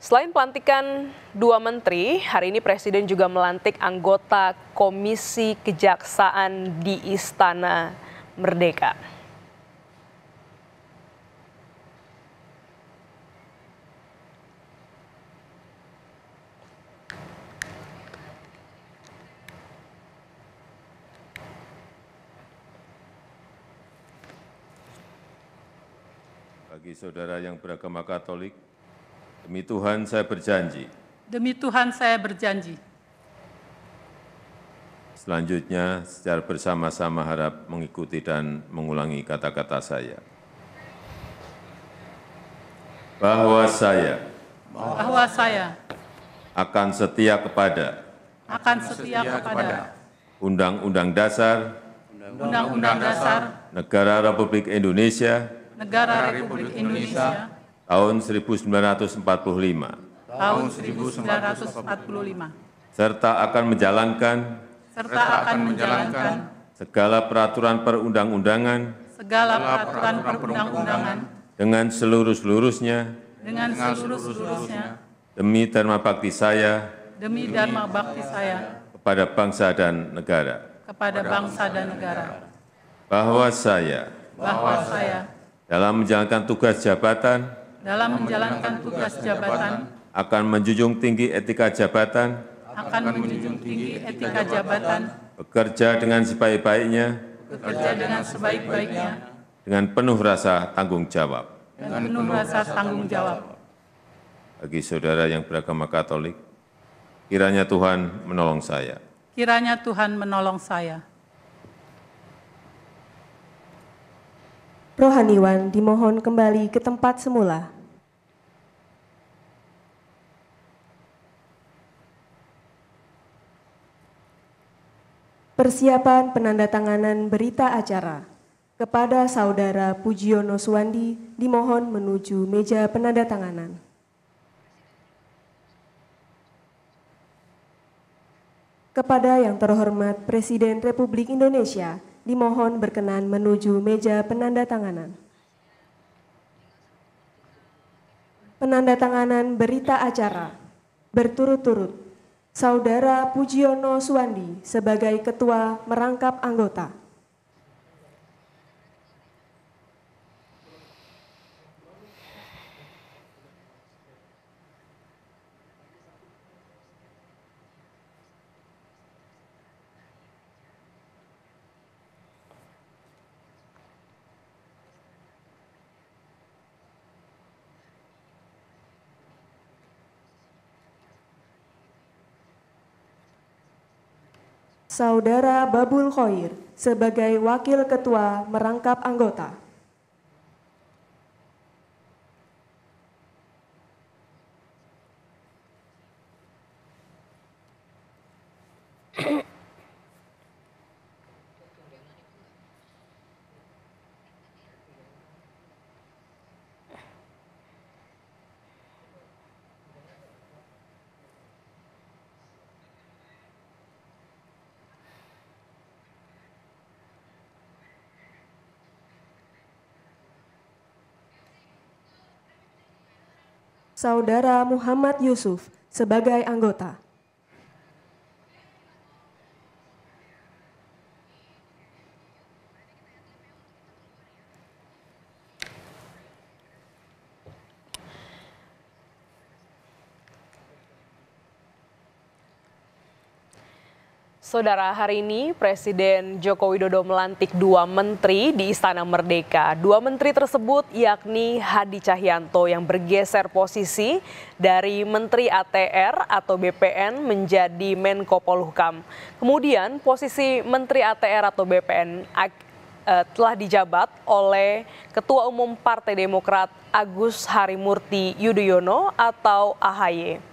Selain pelantikan dua menteri, hari ini Presiden juga melantik anggota Komisi Kejaksaan di Istana Merdeka. Bagi saudara yang beragama Katolik, Demi Tuhan saya berjanji. Demi Tuhan saya berjanji. Selanjutnya secara bersama-sama harap mengikuti dan mengulangi kata-kata saya. Bahwa saya bahwa saya akan setia kepada akan setia kepada Undang-Undang Dasar Undang-Undang Dasar Negara Republik Indonesia Negara Republik Indonesia tahun 1945 tahun 1945 serta akan menjalankan serta akan menjalankan segala peraturan perundang-undangan segala peraturan perundang-undangan dengan seluruh-seluruhnya dengan seluruh-seluruhnya demi dharma bakti saya demi dharma bakti saya kepada bangsa dan negara kepada bangsa dan negara bahwa saya bahwa saya dalam menjalankan tugas jabatan dalam menjalankan tugas jabatan akan menjunjung tinggi etika jabatan akan menjunjung tinggi etika jabatan bekerja dengan sebaik-baiknya bekerja dengan sebaik-baiknya dengan penuh rasa tanggung jawab dengan penuh rasa tanggung jawab bagi saudara yang beragama Katolik kiranya Tuhan menolong saya kiranya Tuhan menolong saya Rohaniwan dimohon kembali ke tempat semula. Persiapan penandatanganan berita acara kepada Saudara Pujiono Suwandi dimohon menuju meja penandatanganan. Kepada Yang Terhormat Presiden Republik Indonesia, dimohon berkenan menuju meja penanda tanganan penanda tanganan berita acara berturut-turut Saudara Pujiono Suwandi sebagai ketua merangkap anggota. Saudara Babul Khoir sebagai Wakil Ketua merangkap anggota. Saudara Muhammad Yusuf sebagai anggota. Saudara, hari ini Presiden Joko Widodo melantik dua menteri di Istana Merdeka. Dua menteri tersebut yakni Hadi Cahyanto yang bergeser posisi dari Menteri ATR atau BPN menjadi Menko Polhukam. Kemudian posisi Menteri ATR atau BPN eh, telah dijabat oleh Ketua Umum Partai Demokrat Agus Harimurti Yudhoyono atau AHY.